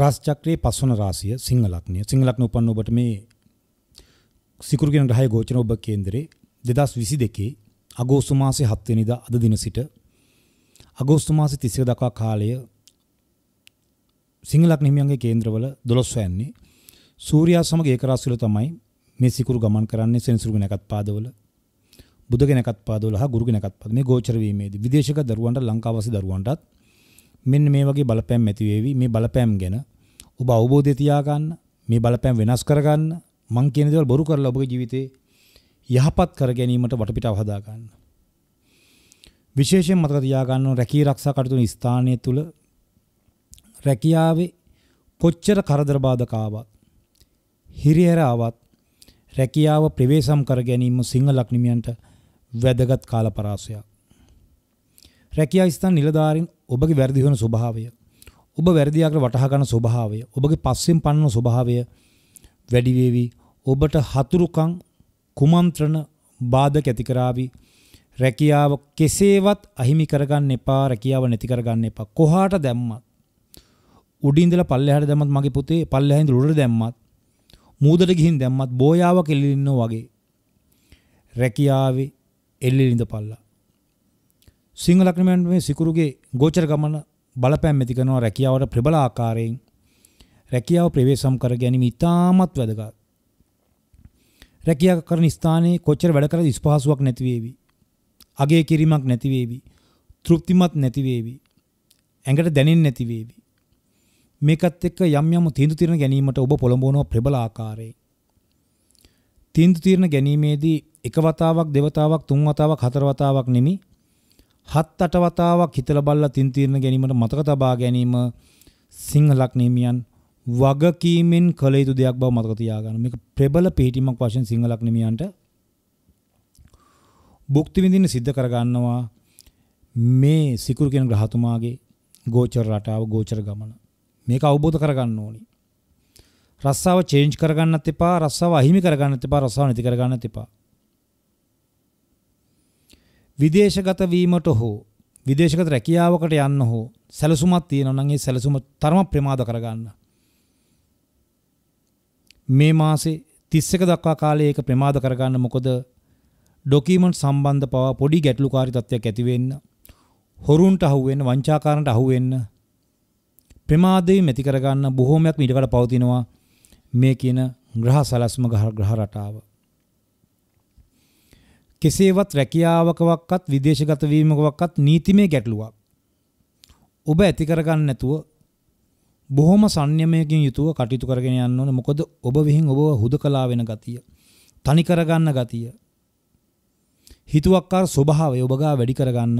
රාශිචක්‍රයේ පස්වන රාශිය සිංහලක්නය සිංහලක්න උපන්න ඔබට මේ සිකුරුගෙන රහය ගෝචන ඔබ කේන්දරේ දෙදස් විසි දෙකේ අගෝස්තු මාසේ හත්වනිද අද දින සිට අගෝස්තු මාසි තිසික දක්වා කාලය සිංහලක් නිමියන්ගේ කේන්ද්‍රවල දොළොස්ව ඇන්නේ සූරයා සමග ඒකරස්වල තමයි මේ සිකුරු ගමන් කරන්නේ සෙන්සුරුගෙනකත් පාදවල බුදගෙනකත් පාදවල හා ගුරුගෙනකත් පාද මේ ගෝචරවීමේදී විදේශක දරුවන්ට ලංකාවාසි දරුවන්ටත් මෙන්න මේ වගේ බලපෑම් ඇති වේවි මේ බලපෑම් ගැන ඔබ අවබෝධය තියාගන්න මේ බලපෑම් වෙනස් කරගන්න මං කියන දේවල් බොරු කරලා ඔබේ ජීවිතේ යහපත් කර ගැනීමට වටපිටාව හදා ගන්න විශේෂයෙන් මතක තියාගන්න රැකී ආරක්ෂා කටයුතු ස්ථානය තුල රැකියාවේ කොච්චර කරදර බාධක ආවත් හිරිහැර ආවත් රැකියාව ප්‍රවේශම් කර ගැනීම සිංහල ලක්නිමියන්ට වැදගත් කාලපරාසයක් රැකියා ස්ථාන නිලධාරීන් ඔබගේ වැරදි හොන ස්වභාවය ඔබ වැරදියාකට වටහා ගන්න ස්වභාවය ඔබගේ පස්සෙන් පන්නන ස්වභාවය වැඩි වේවි ඔබට හතුරුකම් කුමන්ත්‍රණ බාධක ඇති කරાવી රැකියාව කෙසේවත් අහිමි කරගන්න එපා රැකියාව නැති කරගන්න එපා කොහාට දැම්මත් උඩින් ඉඳලා පල්ලෙහාට දැම්මත් මගේ පුතේ පල්ලෙහා ඉඳලා උඩට දැම්මත් මූදට ගිහින් දැම්මත් බෝයාවක් එල්ලෙන්න වගේ රැකියාවේ එල්ලෙන්න ඉඳපල්ලා සිංහ ලක්නමයන් මේ සිකුරුගේ ගෝචර ගමන බලපෑම් ඇති කරනවා රැකියාවට ප්‍රබල ආකාරයෙන් රැකියාව ප්‍රවේශම් කර ගැනීම ඉතාමත් වැදගත්. රැකියාව කරන ස්ථානයේ කොච්චර වැඩ කරද ඉස්පහසුවක් නැති වේවි. අගේ කිරීමක් නැති වේවි. තෘප්තිමත් නැති වේවි. ඇඟට දැනෙන්නේ නැති වේවි. මේකත් එක්ක යම් යම් තීන්දුව తీරන ගැනීමට ඔබ පොළඹවනවා ප්‍රබල ආකාරයෙන්. තීන්දුව తీරන ගැනීමේදී එක වතාවක් දෙවතාවක් තුන් වතාවක් හතර වතාවක් නෙමෙයි හත් අට වතාවක් හිතලා බලලා තින් තීරණ ගැනීමට මතක තබා ගැනීම සිංහලක් නෙමියන් වගකීමෙන් කළ යුතු දෙයක් බව මතක තියාගන්න. මේක ප්‍රබල පිළිටීමක් වශයෙන් සිංහලක් නෙමියන්ට භුක්ති විඳින්න සිද්ධ කරගන්නවා මේ සිකුරු කියන ග්‍රහතුමාගේ ගෝචර රටාව ගෝචර ගමන. මේක අවබෝධ කරගන්න ඕනි. රස්සාව චේන්ජ් කරගන්නත් එපා, රස්සාව අහිමි කරගන්නත් එපා, රස්සාව නැති කරගන්නත් එපා. විදේශගත වීමට හෝ විදේශගත රැකියාවකට යන්න හෝ සැලසුමක් තියෙනවා නම් ඒ සැලසුම තරම ප්‍රමාද කරගන්න. මේ මාසේ 31 දක්වා කාලේ ඒක ප්‍රමාද කරගන්න මොකද ඩොකියුමන්ට් සම්බන්ධ පව පොඩි ගැටලුකාරී තත්ත්වයක් ඇති වෙන්න හොරුන්ට අහු වෙන්න වංචාකාරන්ට අහු වෙන්න ප්‍රමාදේ මෙති කරගන්න බොහෝමයක් මීට වඩා පවතිනවා මේ කියන ග්‍රහ සලස්ම ග්‍රහ රටාව. කෙසේවත් රැකියාවකවත් විදේශගත වීමකවත් නීතිමය ගැටලුවක් ඔබ ඇති කරගන්න නැතුව බොහොම සංයමයකින් යුතුව කටයුතු කරගෙන යන්න ඕනේ මොකද ඔබ විහිං ඔබව හුදකලා වෙන ගතිය තනි කරගන්න ගතිය හිතුවක්කාර ස්වභාවය ඔබ ගා වැඩි කරගන්න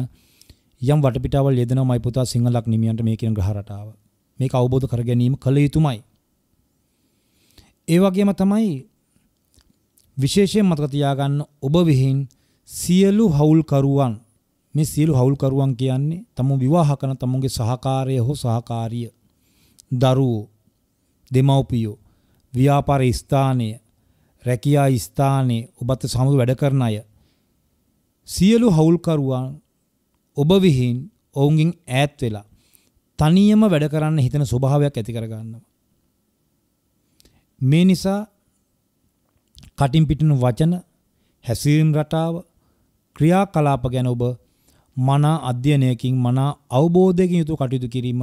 යම් වටපිටාවල් යෙදෙනවා මයි පුතා සිංහලක් නිමියන්ට මේ කියන ග්‍රහ රටාව මේක අවබෝධ කර ගැනීම කල යුතුමයි ඒ වගේම තමයි විශේෂයෙන් මතක තියාගන්න ඔබ විහිං සියලු හවුල්කරුවන් මේ සියලු හවුල්කරුවන් කියන්නේ තමුන් විවාහ කරන තමුන්ගේ සහකාරය හෝ සහකාරිය දරුවෝ දෙමව්පියෝ ව්‍යාපාර ස්ථානය රැකියා ස්ථානයේ ඔබත් සමග වැඩ කරන අය සියලු හවුල්කරුවන් ඔබ විහින් ඔවුන්ගෙන් ඈත් වෙලා තනියම වැඩ කරන්න හිතන ස්වභාවයක් ඇති කරගන්නවා මේ නිසා කටින් පිටින වචන හැසිරීම් රටාව ක්‍රියාකලාප ගැන ඔබ මනා අධ්‍යයනයකින් මනා අවබෝධයකින් යුතුව කටයුතු කිරීම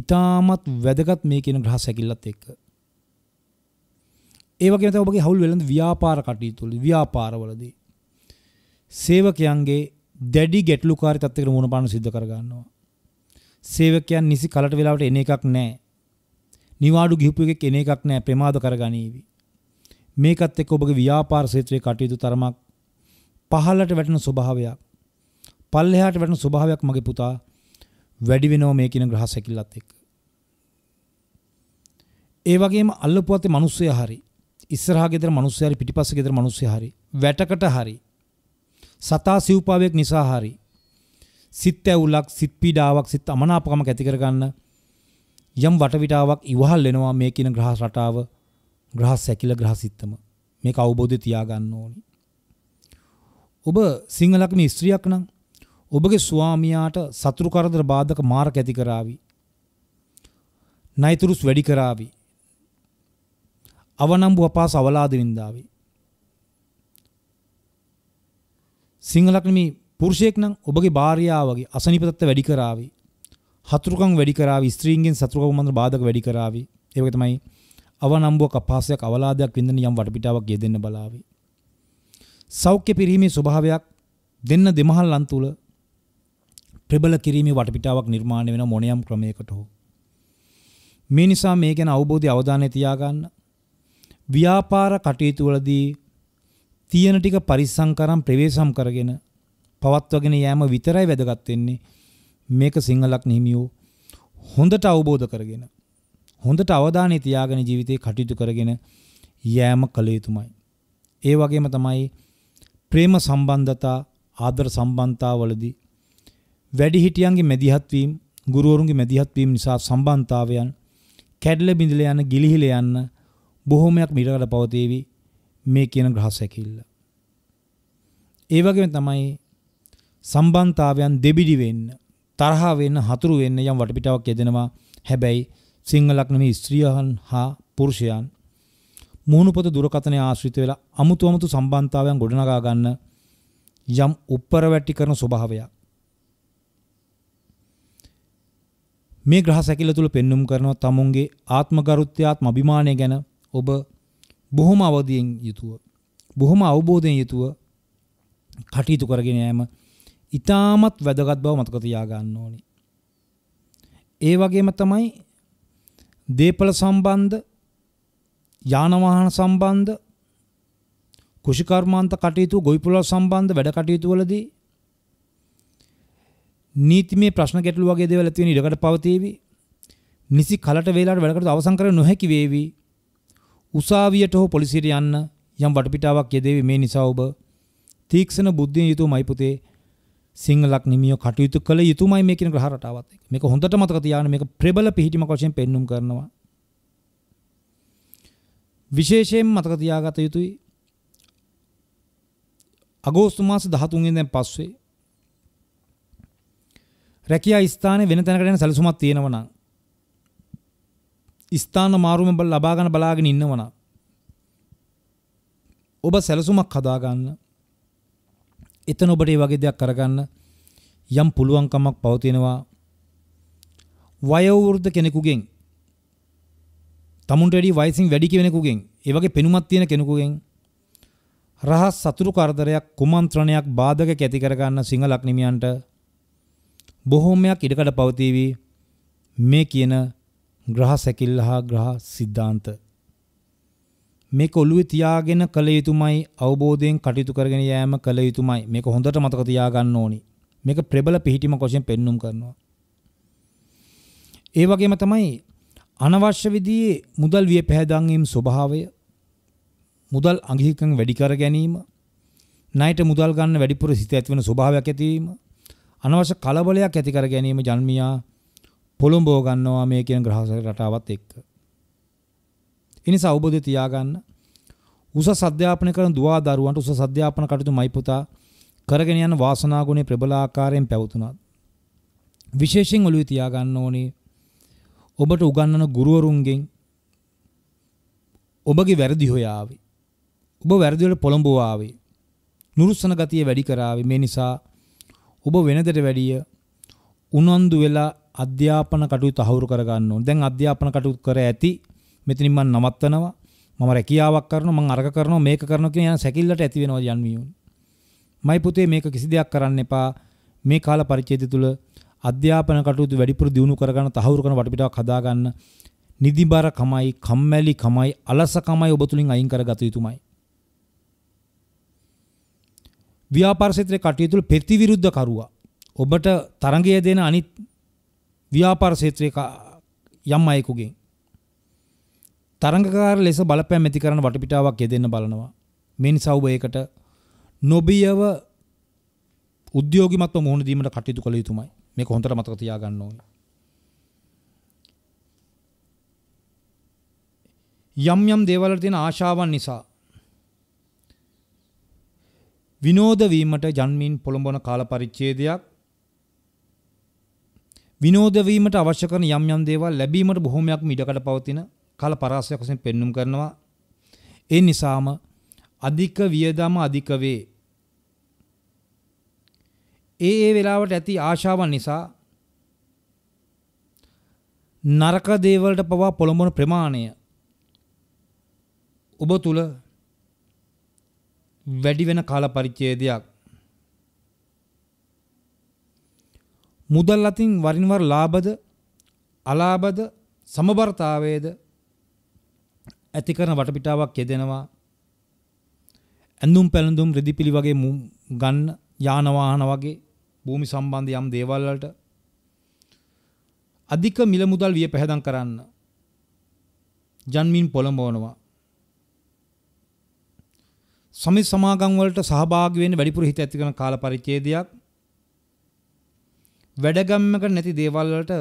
ඉතාමත් වැදගත් මේ කියන ග්‍රහ සැකිල්ලත් එක්ක. ඒ වගේම තමයි ඔබගේ හවුල් වෙළඳ ව්‍යාපාර කටයුතු වල ව්‍යාපාරවලදී සේවකයන්ගේ දැඩි ගැටලුකාරී තත්ත්වයකට මුහුණ පාන සිද්ධ කර ගන්නවා. සේවකයන් නිසි කලට වෙලාවට එන එකක් නැහැ. නිවාඩු ගිහපු එකෙක් එන එකක් නැහැ ප්‍රමාද කරගනීවි. මේකත් එක්ක ඔබගේ ව්‍යාපාර ක්ෂේත්‍රයේ කටයුතු තරමක් පහළට වැටෙන ස්වභාවයක් පල්ලෙහාට වැටෙන ස්වභාවයක් මගේ පුතා වැඩි වෙනවා මේ කියන ග්‍රහ සැකිල්ලත් එක්ක. ඒ වගේම අල්ලපු අතේ මිනිස්සයා හරි ඉස්සරහා ගෙදර මිනිස්සයා හරි පිටිපස්ස ගෙදර මිනිස්සයා හරි වැටකට හරි සතා සිව්පාවයක් නිසා හරි සිත් ඇවුලක් සිත් පීඩාවක් සිත් අමනාපකමක් ඇති කරගන්න යම් වටවිටාවක් ඉවහල් වෙනවා මේ කියන ග්‍රහ රටාව ග්‍රහ සැකිල ග්‍රහ සිත්තම මේක අවබෝධය තියාගන්න ඕනේ ඔබ සිංහලක්ම ස්ත්‍රියක් නම් ඔබගේ ස්වාමියාට සතුරු කරදර බාධක මාර්ග ඇති කරાવી. නයිතුරුස් වැඩි කරાવી. අවනම්බු අපාස අවලාද වින්දාවි. සිංහලක්ම පුරුෂයෙක් නම් ඔබගේ භාර්යාවගේ අසනීපතත්ත්ව වැඩි කරાવી. හතුරුකම් වැඩි කරાવી ස්ත්‍රීන්ගෙන් සතුරුකම් මත බාධක වැඩි කරાવી. ඒක තමයි අවනම්බුවක් අපහාසයක් අවලාදයක් වින්දන යම් වටපිටාවක් ගෙදෙන්න බලාවේ. සෞඛ්‍ය පිරීමේ ස්වභාවයක් දෙන්න දෙමහල්ලන් තුල ප්‍රබල කිරීමේ වටපිටාවක් නිර්මාණය වෙන මොනියම් ක්‍රමයකට හෝ මේ නිසා මේ ගැන අවබෝධය අවධානය තියාගන්න ව්‍යාපාර කටයුතු වලදී තියෙන ටික පරිස්සම් කරන් ප්‍රවේශම් කරගෙන පවත්වාගෙන යෑම විතරයි වැදගත් වෙන්නේ මේක සිංහලක් නිහිමියෝ හොඳට අවබෝධ කරගෙන හොඳට අවධානය තියාගෙන ජීවිතේ කටයුතු කරගෙන යෑම කළ යුතුමයි ඒ වගේම තමයි ප්‍රේම සම්බන්ධතා ආදර සම්බන්ධතාවලදී වැඩිහිටියන්ගේ මැදිහත් වීම ගුරුවරුන්ගේ මැදිහත් වීම නිසා සම්බන්ධතාවයන් කැඩල බිඳල යන ගිලිහිල යන්න බොහොමයක් මිරකට පවතේවි මේ කියන ග්‍රහ සැකිල්ල. ඒ වගේම තමයි සම්බන්ධතාවයන් දෙබිඩි වෙන්න තරහ වෙන්න හතුරු වෙන්න යම් වටපිටාවක් යෙදෙනවා. හැබැයි සිංහ ලග්නමේ ස්ත්‍රියයන් හා පුරුෂයන් මුහුණුපොත දුරකථනය ආශ්‍රිත වෙලා අමුතු අමුතු සම්බන්ධතාවයන් ගොඩනගා ගන්න යම් උප්පරවැටි කරන ස්වභාවයක් මේ ග්‍රහ සැකිල්ල තුල පෙන්눔 කරනවා තමුන්ගේ ආත්මගරුත්වය ආත්මභිමානය ගැන ඔබ බොහොම අවදියෙන් යුතුව බොහොම අවබෝධයෙන් යුතුව කටයුතු කරගෙන යෑම ඉතාමත් වැදගත් බව මතක තියාගන්න ඕනි. ඒ වගේම තමයි දේපල සම්බන්ධ යානවාහන සම්බන්ධ කෘෂිකර්මාන්ත කටයුතු ගොවිපළවල් සම්බන්ධ වැඩ කටයුතු වලදී නීතිමය ප්‍රශ්න ගැටලු වගේ දේවල් ඇති වෙන ඉඩකට පවතීවි. නිසි කලට වේලාවට වැඩකට අවසන් කර නොහැකි වේවි. උසාවියට හෝ පොලිසියට යන්න යම් වටපිටාවක් යෙදේවි මේ නිසා ඔබ තීක්ෂණ බුද්ධියෙන් යුතුවමයි පුතේ සිංහලක් නිමියෝ කටයුතු කළ යුතුමයි මේ කියන ග්‍රහ රටාවත් එක්ක. මේක හොඳට මතක තියාගන්න මේක ප්‍රබල පිහිටීමක් වශයෙන් පෙන්눔 කරනවා. විශේෂයෙන් මතක තියාගත යුතුයි අගෝස්තු මාස 13 වෙනිදා පස්සේ රැකියා ස්ථානයේ වෙන තැනකට යන සැලසුමක් තියෙනවා නම් ස්ථාන මාරුම ලබා ගන්න බලාගෙන ඉන්නවා නම් ඔබ සැලසුමක් හදා ගන්න එතන ඔබට මේ වගේ දෙයක් කරගන්න යම් පුළුවන්කමක් පවතිනවා වයෝවෘද්ධ කෙනෙකුගෙන් තමුන්ට වැඩි වයසින් වැඩි කෙනෙකුගෙන් ඒ වගේ පෙනුමක් තියෙන කෙනෙකුගෙන් රහස් සතුරු කරදරයක් කුමන්ත්‍රණයක් බාධකයක් ඇති කරගන්න සිංහලක් නිමියන්ට බොහෝමයක් ඉඩකඩ පවතිවි මේ කියන ග්‍රහ සැකිල්ල හා ග්‍රහ සිද්ධාන්ත මේක ඔළුවේ තියාගෙන කළ යුතුමයි අවබෝධයෙන් කටයුතු කරගෙන යෑම කළ යුතුමයි මේක හොඳට මතක තියාගන්න ඕනි මේක ප්‍රබල පිහිටීමක් වශයෙන් පෙන්눔 කරනවා ඒ වගේම තමයි අනවශ්‍ය විදිහේ මුදල් වියපැහැදන්වීම් ස්වභාවය මුදල් අංගිකම් වැඩි කර ගැනීම ණයට මුදල් ගන්න වැඩිපුර සිත ඇති වෙන ස්වභාවයක් ඇති වීම අනවශ්‍ය කලබලයක් ඇති කර ගැනීම ජන්මියා පොළඹව ගන්නවා මේ කියන ග්‍රහ රටාවත් එක්ක. ඉනිසා අවබෝධය තියාගන්න උසස් අධ්‍යාපනය කරන දුවා දරුවන්ට උසස් අධ්‍යාපන කටයුතු මයිපුතා කරගෙන යන වාසනා ගුණේ ප්‍රබල ආකාරයෙන් පැවතුනත් විශේෂයෙන් ඔළුවේ තියාගන්න ඕනේ ඔබට උගන්වන ගුරුවරුන්ගෙන් ඔබගේ වැරදි හොයාවේ. ඔබ වැරදි වල පොළඹවාවේ. නුරුස්සන ගතිය වැඩි කරාවේ. මේ නිසා ඔබ වෙනදට වැඩිය උනන්දු වෙලා අධ්‍යාපන කටයුතු තහවුරු කරගන්න ඕනේ. දැන් අධ්‍යාපන කටයුතු කර ඇති. මෙතනින් මම නවත්තනවා. මම රැකියාවක් කරනවා. මම අරක කරනවා. මේක කරනවා කියන යන සැකිල්ලට ඇති වෙනවා යන්මියුන්. මයි පුතේ මේක කිසි දෙයක් කරන්න එපා. මේ කාල පරිච්ඡේදය තුල අධ්‍යාපන කටයුතු වැඩිපුර දියුණු කරගන්න තහවුරු කරන වටපිටාවක් හදාගන්න නිදිබර කමයි කම්මැලි කමයි අලස කමයි ඔබ තුලින් අයින් කරගත යුතුමයි ව්‍යාපාර ක්ෂේත්‍රයේ කටයුතු වල ප්‍රතිවිරුද්ධ කරුවා ඔබට තරඟය දෙන අනිත් ව්‍යාපාර ක්ෂේත්‍රයේ යම් අයෙකුගෙන් තරඟකාර ලෙස බලපෑම් ඇති කරන වටපිටාවක් යෙදෙන්න බලනවා මේ නිසා ඔබ ඒකට නොබියව උද්‍යෝගිමත්ව මුහුණ දීමට කටයුතු කළ යුතුමයි මේක හොඳට මතක තියාගන්න ඕනේ. යම් යම් දේවල් වල තියෙන ආශාවන් නිසා විනෝද වීමට ජන්මින් පොළඹවන කාල පරිච්ඡේදයක් විනෝද වීමට අවශ්‍ය කරන යම් යම් දේවල් ලැබීමට බොහොමයක්ම ඉඩකඩ පවතින කාල පරාසයක් වශයෙන් පෙන්눔 කරනවා. ඒ නිසාම අධික වියදම අධික වේ ඒ ඒ වෙලාවට ඇති ආශාවන් නිසා නරක දේවල්ට පවා පොළඹවන ප්‍රමාණය ඔබ තුල වැඩි වෙන කාල පරිච්ඡේදයක් මුදල් අතින් වරින් වර ලාභද අලාභද සමබරතාවයේද ඇති කරන වටපිටාවක් යෙදෙනවා ඇඳුම් පැළඳුම් රෙදිපිලි වගේ ගන්න යාන වාහන වගේ භූමි සම්බන්ධ යම් දේවල් වලට අධික මිල මුදල් වියපැහැදම් කරන්න ජන්මින් පොළඹවනවා සමිත සමාගම් වලට සහභාගී වෙන්න වැඩිපුර හිත ඇති කරන කාල පරිච්ඡේදයක් වැඩගම්මක නැති දේවල් වලට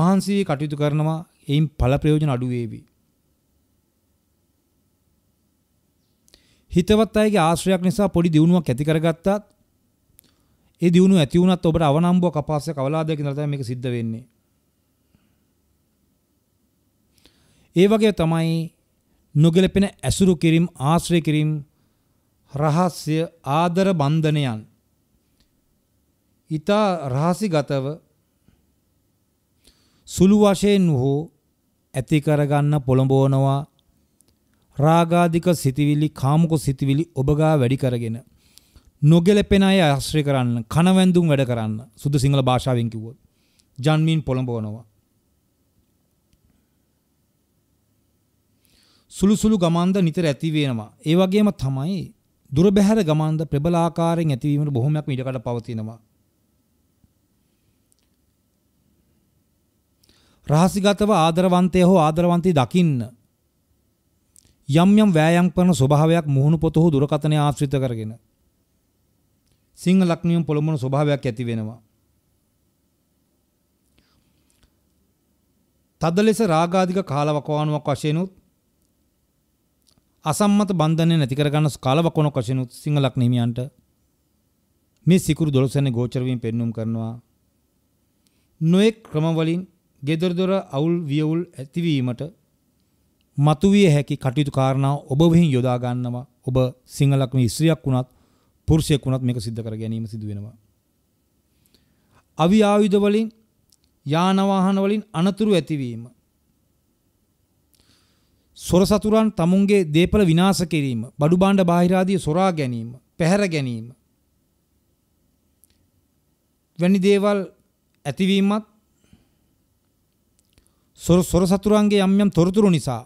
මහන්සි වී කටයුතු කරනවා එයින් ඵල ප්‍රයෝජන අඩු වේවි හිතවත් අයගේ ආශ්‍රයක් නිසා පොඩි දියුණුවක් ඇති කරගත්තත් ඒ දියුණුව ඇති වුණත් ඔබට අවනම්බුව කපාසය කවලාද කියලා තමයි මේක සිද්ධ වෙන්නේ. ඒ වගේ තමයි නොගැලපෙන ඇසුරු කිරීම ආශ්‍රය කිරීම රහස්‍ය ආදර බන්ධනයන් ඊතා රහසිගතව සුළු වශයෙන් හෝ ඇති කරගන්න පොළඹවනවා රාගාධික සිතිවිලි කාමක සිතිවිලි ඔබගා වැඩි කරගෙන නොගැලපෙන අය ආශ්‍රය කරන්න කනවැන්දුම් වැඩ කරන්න සුදු සිංහල භාෂාවෙන් කිව්වොත් ජන්මීන් පොළඹවනවා සුළු සුළු ගමන්ද නිතර ඇති වෙනවා ඒ වගේම තමයි දුර බැහැර ගමන්ද ප්‍රබල ආකාරයෙන් ඇතිවීමට බොහොමයක් ඊට කඩ පවතිනවා රහසිගතව ආදරවන්තය හෝ ආදරවන්තී දකින්න යම් යම් වෑයම් කරන ස්වභාවයක් මුහුණු පොත හෝ දුරකථනය ආශ්‍රිත කරගෙන සිංහ ලක්ෂණියම පොළඹවන ස්වභාවයක් ඇති වෙනවා. තද ලෙස රාගාධික කාලවකවානුවක් වශයෙන්ුත් අසම්මත බන්ධනය නැති කරගන්න කාලවකවානුවක් වශයෙන්ුත් සිංහ ලක්ෂණියමියන්ට මේ සිකුරු දොළසනේ ගෝචර වීම පෙන්눔 කරනවා. නොඑක් ක්‍රමවලින් gedara dora අවුල් වියවුල් ඇතිවීමට මතුවිය හැකි කටයුතු කාරණා ඔබ වෙහින් යොදා ගන්නවා. ඔබ සිංහලක්ම ඉස්ත්‍රියක් වුණත් පුරුෂයෙක් වුණත් මේක සිද්ධ කර ගැනීම සිදු වෙනවා. අවි ආයුධ වලින් යාන වාහන වලින් අනතුරු ඇතිවීම. සොර සතුරන් තමුන්ගේ දේපල විනාශ කිරීම, බඩු භාණ්ඩ බාහිර ආදී සොරා ගැනීම, පැහැර ගැනීම. වැනි දේවල් ඇතිවීමත් සොර සොර සතුරන්ගේ යම් යම් තොරතුරු නිසා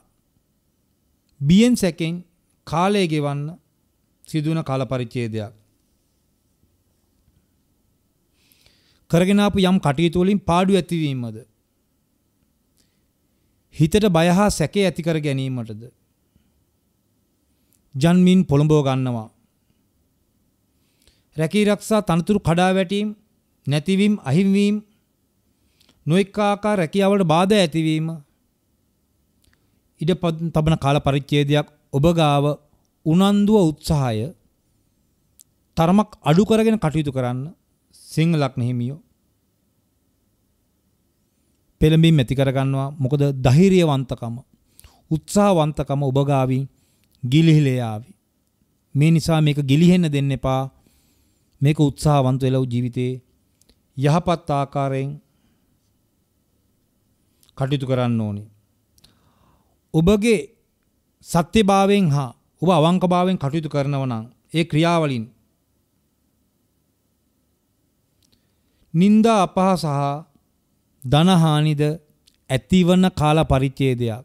බියෙන් සැකෙන් කාලය ගෙවන්න සිදුවන කාල පරිච්ඡේදයක්. කරගෙන ආපු යම් කටයුතු වලින් පාඩු ඇතිවීමද හිතට බය හා සැකේ ඇති කර ගැනීමටද ජන්මින් පොළඹව ගන්නවා රැකී රක්ෂා තනතුරු කඩා වැටීම් නැතිවීම අහිමිවීම නොඑක ආකාර රැකියාවලට බාධා ඇතිවීම ඉඩ තබන කාල පරිච්ඡේදයක් ඔබ ගාව උනන්දුව උත්සාහය තරමක් අඩු කරගෙන කටයුතු කරන්න සිංහලක් නෙහිමියෝ පෙළඹින් ඇති කරගන්නවා මොකද ධෛර්යවන්තකම උත්සාහවන්තකම ඔබගාවින් ගිලිහිලේ ආවි මේ නිසා මේක ගිලිහෙන්න දෙන්න එපා මේක උත්සාහවන්ත වෙලා ජීවිතේ යහපත් ආකාරයෙන් කටයුතු කරන්න ඕනේ ඔබගේ සත්‍යභාවයෙන් හා ඔබ අවංකභාවයෙන් කටයුතු කරනව නම් ඒ ක්‍රියාවලින් නින්දා අපහාස හා ධනහානිද ඇතිවන කාල පරිච්ඡේදයක්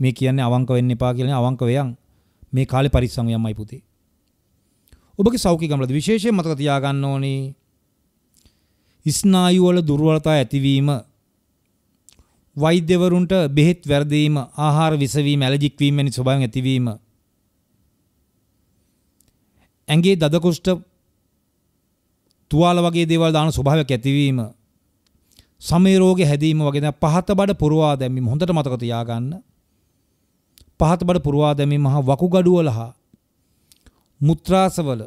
මේ කියන්නේ අවංක වෙන්න එපා කියලා අවංක වේයන් මේ කාලේ පරිස්සම් යම්මයි පුතේ ඔබගේ සෞඛ්‍ය ගමලද විශේෂයෙන් මතක තියාගන්න ඕනේ ස්නායු වල දුර්වලතා ඇතිවීම වෛද්‍යවරුන්ට බෙහෙත් වැරදීම, ආහාර විසවීම, ඇලර්ජික් වීම වැනි ස්වභාවයන් ඇතිවීම. ඇඟේ දද කුෂ්ඨ තුවාල වගේ දේවල් දාන ස්වභාවයක් ඇතිවීම. සමේ රෝග හැදීම වගේ දැන් පහත බඩ පුරවා දැමීම හොඳට මතක තියාගන්න. පහත බඩ පුරවා දැමීම හා වකුගඩුවල හා මුත්‍රාසවල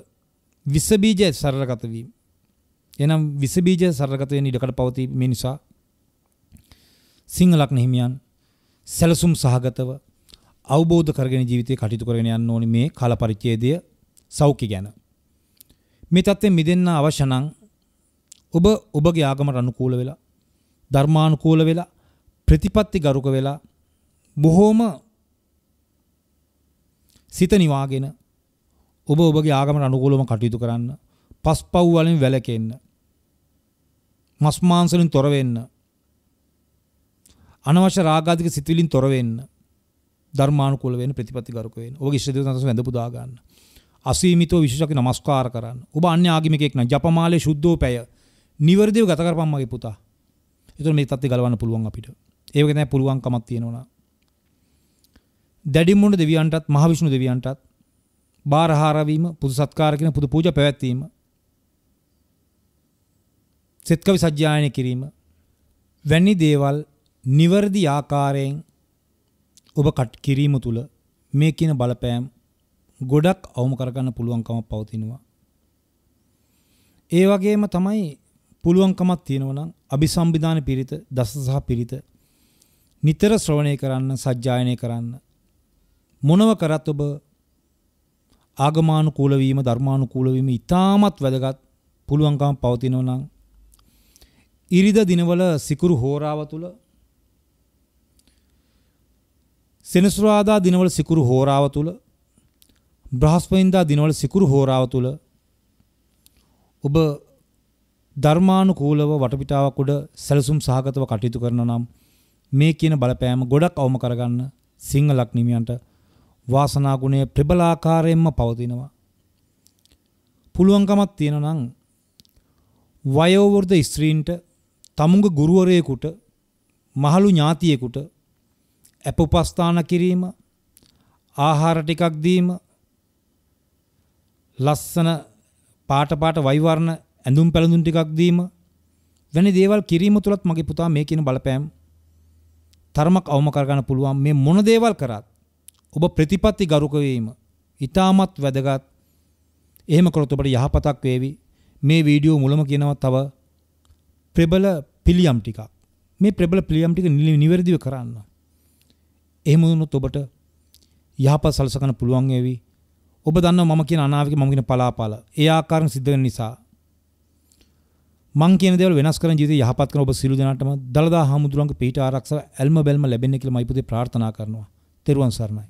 විස බීජ සරලගත වීම. එනම් විස බීජ සරලගත වෙන ඉඩකට පවතී මේ නිසා සිංහලක් නහිමියන් සැලසුම් සහගතව අවබෝධ කරගෙන ජීවිතය කටයුතු කරගෙන යන්න ඕනි මේ කාල පරිච්ඡේදය සෞඛ්‍ය ගැන. මේ தත්ත්වෙ මිදෙන්න අවශ්‍ය නම් ඔබ ඔබගේ ආගමට අනුකූල වෙලා ධර්මානුකූල වෙලා ප්‍රතිපත්ති ගරුක වෙලා බොහෝම සිත නිවාගෙන ඔබ ඔබගේ ආගමට අනුකූලව කටයුතු කරන්න පස්පව් වලින් වැළකෙන්න මස් මාංශ වලින් තොර වෙන්න අනවශ්‍ය රාගාධික සිතුවිලින් තොර වෙන්න ධර්මානුකූල වෙන්න ප්‍රතිපත්තිගරුක වෙන්න ඔබගේ ඉෂ්ට දේවතාවන්ට වැඳ පුදා ගන්න අසීමිතව විශේෂක නමස්කාර කරන්න ඔබ අන්‍ය ආගමිකයෙක් නම් ජපමාලේ සුද්ධෝපය නිවර්දිව ගත කරපන් මගේ පුතා එතකොට මේ තත්ත්වය ගලවන්න පුළුවන් අපිට ඒක තමයි පුළුවන්කමක් තියෙනවා දැඩි මුණු දෙවියන්ටත් මහවිෂ්ණු දෙවියන්ටත් බාරහාර වීම පුදු සත්කාර කියන පුදු පූජා පැවැත්වීම සෙත්කවි සජ්ජායනය කිරීම වැනි දේවල් නිවර්දි ආකාරයෙන් ඔබ කට් කිරීම තුළ මේ කියන බලපෑම් ගොඩක් අවම කරගන්න පුළුවන්කමක් පවතිනවා. ඒ වගේම තමයි පුළුවන්කමක් තියෙනවා නම් අபிසම්බිදාන පිරිත, දස සහ පිරිත නිතර ශ්‍රවණය කරන්න, සජ්ජායනය කරන්න. මොනව කරත් ඔබ ආගමානුකූල වීම, ධර්මානුකූල වීම ඉතාමත් වැදගත් පුළුවන්කමක් පවතිනවා නම් ඉරිද දිනවල සිකුරු හෝරාව තුළ සෙනසුරාදා දිනවල සිකුරු හෝරාව තුල බ්‍රහස්පතින්දා දිනවල සිකුරු හෝරාව තුල ඔබ ධර්මානුකූලව වටපිටාවක් උඩ සැලසුම් සහගතව කටයුතු කරන නම් මේ කියන බලපෑම ගොඩක් අවම කරගන්න සිංහලක් නිමියන්ට වාසනා ගුණය ප්‍රබලාකාරයෙන්ම පවතිනවා. පුළුවන්කමක් තියෙන නම් වයෝවෘද්ධ ස්ත්‍රීන්ට තමුගේ ගුරුවරයෙකුට මහලු ඥාතියෙකුට ඇප උපස්ථාන කිරීම ආහාර ටිකක් දීම ලස්සන පාට පාට වයිවර්ණ ඇඳුම් පැළඳුම් ටිකක් දීම වැනි දේවල් කිරීම තුලත් මගේ පුතා මේ කියන බලපෑම් තරමක් අවම කරගන්න පුළුවන් මේ මොන දේවල් කරත් ඔබ ප්‍රතිපත්ති ගරුක වීම ඊටමත් වැදගත් එහෙම කරොත් ඔබට යහපතක් වේවි මේ වීඩියෝ මුලම කියනවා තව ප්‍රබල පිළියම් ටිකක් මේ ප්‍රබල පිළියම් ටික නිවැරදිව කරන්න එහෙම වුණොත් ඔබට යහපත් සලසගන්න පුළුවන් වේවි. ඔබ දන්නවා මම කියන අනාවක මම කියන පලාපාල. ඒ ආකාරයෙන් සිද්ධ වෙන නිසා මං කියන දේවල් වෙනස් කරන ජීවිතය යහපත් කරන ඔබ සිළු දෙනාටම දලදා හාමුදුරන්ගේ පිහිට ආරක්ෂාව ඇල්ම බැල්ම ලැබෙන්න කියලා මම ඉපදේ ප්‍රාර්ථනා කරනවා. තෙරුවන් සරණයි.